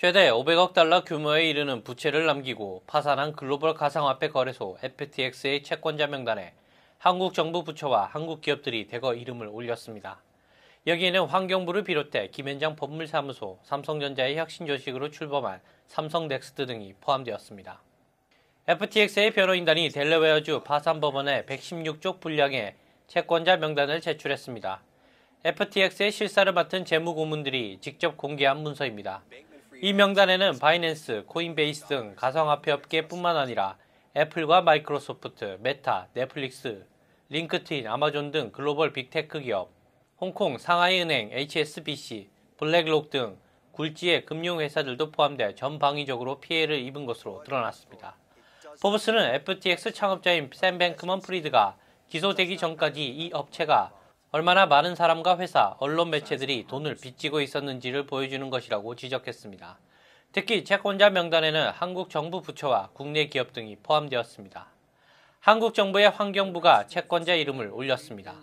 최대 500억 달러 규모에 이르는 부채를 남기고 파산한 글로벌 가상화폐 거래소 FTX의 채권자 명단에 한국 정부 부처와 한국 기업들이 대거 이름을 올렸습니다. 여기에는 환경부를 비롯해 김현장 법물사무소, 삼성전자의 혁신 조식으로 출범한 삼성넥스트 등이 포함되었습니다. FTX의 변호인단이 델레웨어주 파산법원에 116쪽 분량의 채권자 명단을 제출했습니다. FTX의 실사를 맡은 재무고문들이 직접 공개한 문서입니다. 이 명단에는 바이낸스, 코인베이스 등 가상화폐 업계뿐만 아니라 애플과 마이크로소프트, 메타, 넷플릭스, 링크트인, 아마존 등 글로벌 빅테크 기업, 홍콩 상하이은행, HSBC, 블랙록 등 굴지의 금융회사들도 포함돼 전방위적으로 피해를 입은 것으로 드러났습니다. 포브스는 FTX 창업자인 샌 뱅크먼 프리드가 기소되기 전까지 이 업체가 얼마나 많은 사람과 회사, 언론 매체들이 돈을 빚지고 있었는지를 보여주는 것이라고 지적했습니다. 특히 채권자 명단에는 한국 정부 부처와 국내 기업 등이 포함되었습니다. 한국 정부의 환경부가 채권자 이름을 올렸습니다.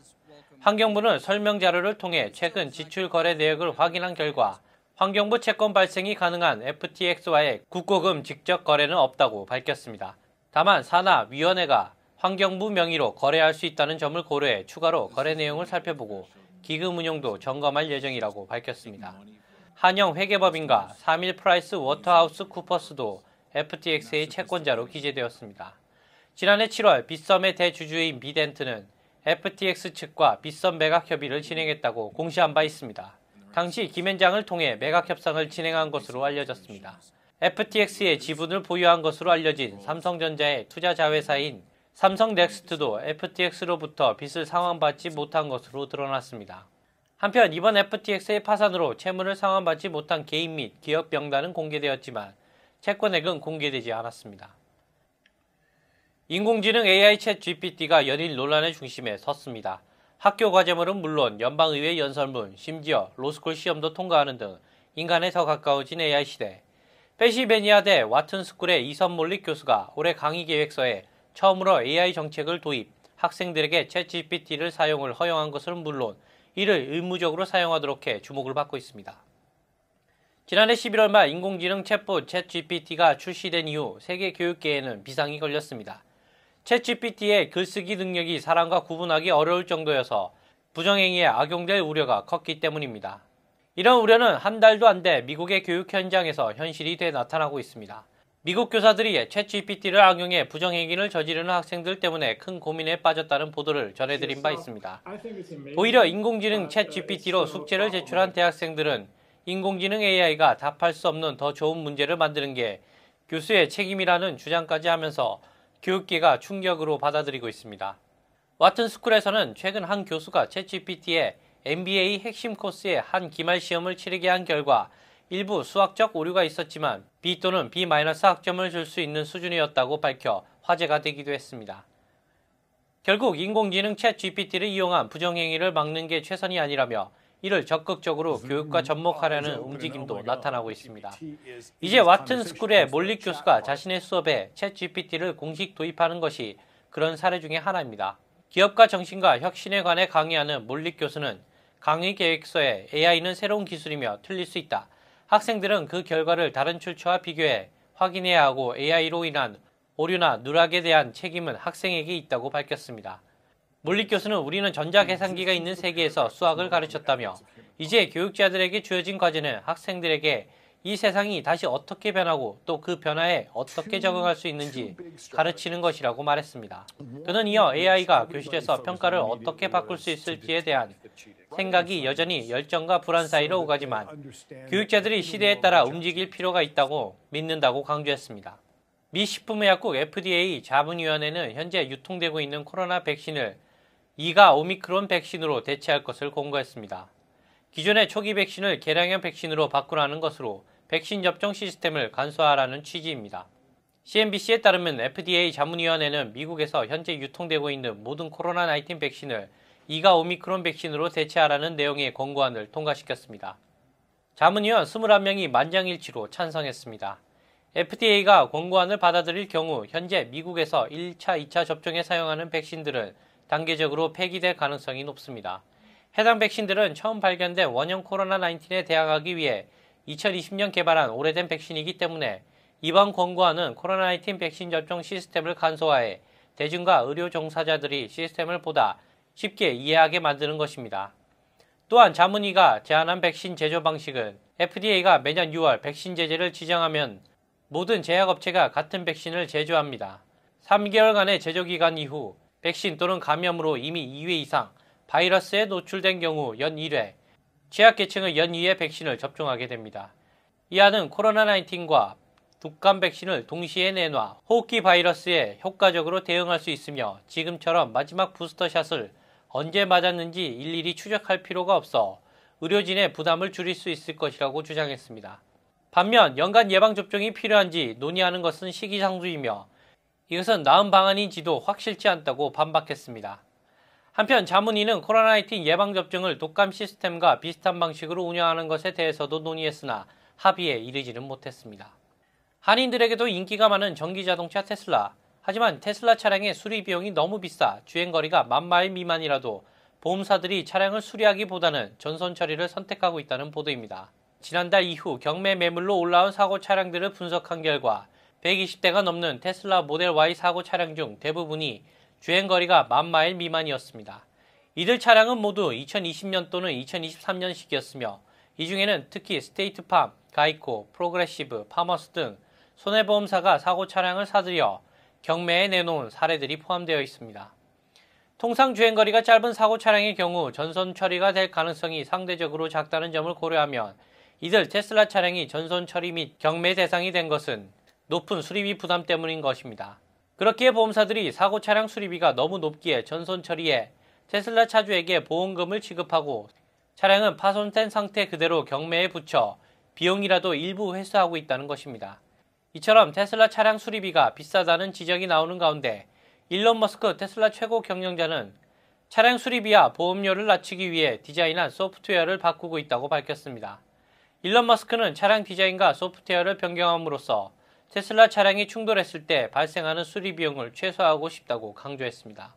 환경부는 설명 자료를 통해 최근 지출 거래 내역을 확인한 결과 환경부 채권 발생이 가능한 FTX와의 국고금 직접 거래는 없다고 밝혔습니다. 다만 산하위원회가 환경부 명의로 거래할 수 있다는 점을 고려해 추가로 거래 내용을 살펴보고 기금 운용도 점검할 예정이라고 밝혔습니다. 한영 회계법인과 3일 프라이스 워터하우스 쿠퍼스도 FTX의 채권자로 기재되었습니다. 지난해 7월 빗썸의 대주주인 미덴트는 FTX 측과 빗썸 매각 협의를 진행했다고 공시한 바 있습니다. 당시 김현장을 통해 매각 협상을 진행한 것으로 알려졌습니다. FTX의 지분을 보유한 것으로 알려진 삼성전자의 투자 자회사인 삼성 넥스트도 FTX로부터 빚을 상환받지 못한 것으로 드러났습니다. 한편 이번 FTX의 파산으로 채무를 상환받지 못한 개인 및 기업 명단은 공개되었지만 채권액은 공개되지 않았습니다. 인공지능 AI 챗 GPT가 연일 논란의 중심에 섰습니다. 학교 과제물은 물론 연방의회 연설문, 심지어 로스쿨 시험도 통과하는 등 인간에 더 가까워진 AI 시대. 페시베니아 대 와튼스쿨의 이선몰릭 교수가 올해 강의 계획서에 처음으로 AI 정책을 도입, 학생들에게 c h a t g p t 를 사용을 허용한 것은 물론 이를 의무적으로 사용하도록 해 주목을 받고 있습니다. 지난해 11월 말 인공지능 챗봇 c h a t g p t 가 출시된 이후 세계 교육계에는 비상이 걸렸습니다. c h a t g p t 의 글쓰기 능력이 사람과 구분하기 어려울 정도여서 부정행위에 악용될 우려가 컸기 때문입니다. 이런 우려는 한 달도 안 돼 미국의 교육 현장에서 현실이 돼 나타나고 있습니다. 미국 교사들이 챗GPT를 악용해 부정행위를 저지르는 학생들 때문에 큰 고민에 빠졌다는 보도를 전해드린 바 있습니다. 오히려 인공지능 챗GPT로 숙제를 제출한 대학생들은 인공지능 AI가 답할 수 없는 더 좋은 문제를 만드는 게 교수의 책임이라는 주장까지 하면서 교육계가 충격으로 받아들이고 있습니다. 와튼스쿨에서는 최근 한 교수가 챗GPT에 MBA 핵심 코스의 한 기말 시험을 치르게 한 결과 일부 수학적 오류가 있었지만 B 또는 B- 학점을 줄 수 있는 수준이었다고 밝혀 화제가 되기도 했습니다. 결국 인공지능 챗 GPT를 이용한 부정행위를 막는 게 최선이 아니라며 이를 적극적으로 교육과 아, 접목하려는 움직임도 어 나타나고 있습니다. 이제 와튼 스쿨의 몰릭 교수가 자신의 수업에 챗 GPT를 공식 도입하는 것이 그런 사례 중의 하나입니다. 기업과 정신과 혁신에 관해 강의하는 몰릭 교수는 강의 계획서에 AI는 새로운 기술이며 틀릴 수 있다. 학생들은 그 결과를 다른 출처와 비교해 확인해야 하고 AI로 인한 오류나 누락에 대한 책임은 학생에게 있다고 밝혔습니다. 물리 교수는 우리는 전자 계산기가 있는 세계에서 수학을 가르쳤다며 이제 교육자들에게 주어진 과제는 학생들에게 이 세상이 다시 어떻게 변하고 또 그 변화에 어떻게 적응할 수 있는지 가르치는 것이라고 말했습니다. 그는 이어 AI가 교실에서 평가를 어떻게 바꿀 수 있을지에 대한 생각이 여전히 열정과 불안 사이로 오가지만 교육자들이 시대에 따라 움직일 필요가 있다고 믿는다고 강조했습니다. 미 식품의약국 FDA 자문위원회는 현재 유통되고 있는 코로나 백신을 이가 오미크론 백신으로 대체할 것을 공고했습니다. 기존의 초기 백신을 계량형 백신으로 바꾸라는 것으로 백신 접종 시스템을 간소화하라는 취지입니다. CNBC에 따르면 FDA 자문위원회는 미국에서 현재 유통되고 있는 모든 코로나19 백신을 이가 오미크론 백신으로 대체하라는 내용의 권고안을 통과시켰습니다. 자문위원 21명이 만장일치로 찬성했습니다. FDA가 권고안을 받아들일 경우 현재 미국에서 1차, 2차 접종에 사용하는 백신들은 단계적으로 폐기될 가능성이 높습니다. 해당 백신들은 처음 발견된 원형 코로나19에 대항하기 위해 2020년 개발한 오래된 백신이기 때문에 이번 권고안은 코로나19 백신 접종 시스템을 간소화해 대중과 의료 종사자들이 시스템을 보다 쉽게 이해하게 만드는 것입니다. 또한 자문위가 제안한 백신 제조 방식은 FDA가 매년 6월 백신 제재를 지정하면 모든 제약업체가 같은 백신을 제조합니다. 3개월간의 제조기간 이후 백신 또는 감염으로 이미 2회 이상 바이러스에 노출된 경우 연 1회, 취약계층은 연 2회 백신을 접종하게 됩니다. 이하는 코로나19과 독감 백신을 동시에 내놔 호흡기 바이러스에 효과적으로 대응할 수 있으며 지금처럼 마지막 부스터샷을 언제 맞았는지 일일이 추적할 필요가 없어 의료진의 부담을 줄일 수 있을 것이라고 주장했습니다. 반면 연간 예방접종이 필요한지 논의하는 것은 시기상조이며 이것은 나은 방안인지도 확실치 않다고 반박했습니다. 한편 자문위는 코로나19 예방접종을 독감 시스템과 비슷한 방식으로 운영하는 것에 대해서도 논의했으나 합의에 이르지는 못했습니다. 한인들에게도 인기가 많은 전기자동차 테슬라, 하지만 테슬라 차량의 수리 비용이 너무 비싸 주행거리가 만 마일 미만이라도 보험사들이 차량을 수리하기보다는 전선 처리를 선택하고 있다는 보도입니다. 지난달 이후 경매 매물로 올라온 사고 차량들을 분석한 결과 120대가 넘는 테슬라 모델 Y 사고 차량 중 대부분이 주행거리가 만 마일 미만이었습니다. 이들 차량은 모두 2020년 또는 2023년식이었으며 이 중에는 특히 스테이트팜, 가이코, 프로그레시브, 파머스 등 손해보험사가 사고 차량을 사들여 경매에 내놓은 사례들이 포함되어 있습니다. 통상 주행거리가 짧은 사고 차량의 경우 전선 처리가 될 가능성이 상대적으로 작다는 점을 고려하면 이들 테슬라 차량이 전선 처리 및 경매 대상이 된 것은 높은 수리비 부담 때문인 것입니다. 그렇기에 보험사들이 사고 차량 수리비가 너무 높기에 전선 처리에 테슬라 차주에게 보험금을 지급하고 차량은 파손된 상태 그대로 경매에 붙여 비용이라도 일부 회수하고 있다는 것입니다. 이처럼 테슬라 차량 수리비가 비싸다는 지적이 나오는 가운데 일론 머스크 테슬라 최고 경영자는 차량 수리비와 보험료를 낮추기 위해 디자인한 소프트웨어를 바꾸고 있다고 밝혔습니다. 일론 머스크는 차량 디자인과 소프트웨어를 변경함으로써 테슬라 차량이 충돌했을 때 발생하는 수리 비용을 최소화하고 싶다고 강조했습니다.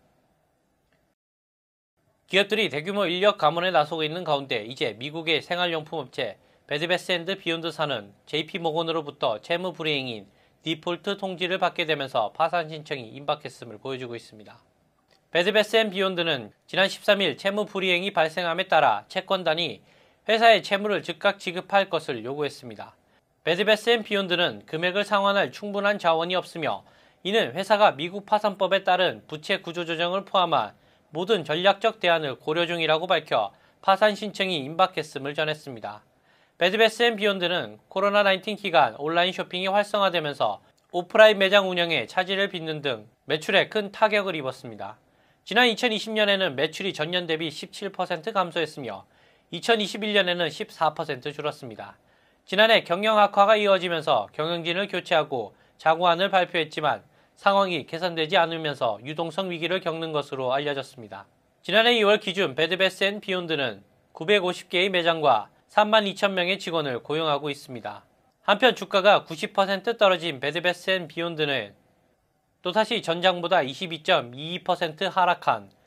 기업들이 대규모 인력 감원에 나서고 있는 가운데 이제 미국의 생활용품 업체 베드베스앤드 비욘드사는 JP모건으로부터 채무 불이행인 디폴트 통지를 받게 되면서 파산 신청이 임박했음을 보여주고 있습니다. 베드베스앤 비욘드는 지난 13일 채무 불이행이 발생함에 따라 채권단이 회사의 채무를 즉각 지급할 것을 요구했습니다. 베드베스앤 비욘드는 금액을 상환할 충분한 자원이 없으며 이는 회사가 미국 파산법에 따른 부채 구조 조정을 포함한 모든 전략적 대안을 고려 중이라고 밝혀 파산 신청이 임박했음을 전했습니다. 배드베스 앤 비욘드는 코로나19 기간 온라인 쇼핑이 활성화되면서 오프라인 매장 운영에 차질을 빚는 등 매출에 큰 타격을 입었습니다. 지난 2020년에는 매출이 전년 대비 17% 감소했으며 2021년에는 14% 줄었습니다. 지난해 경영 악화가 이어지면서 경영진을 교체하고 자구안을 발표했지만 상황이 개선되지 않으면서 유동성 위기를 겪는 것으로 알려졌습니다. 지난해 2월 기준 배드베스 앤 비욘드는 950개의 매장과 3만 2천 명의 직원을 고용하고 있습니다. 한편 주가가 90% 떨어진 베드베스앤 비욘드는 또다시 전장보다 22.22% 하락한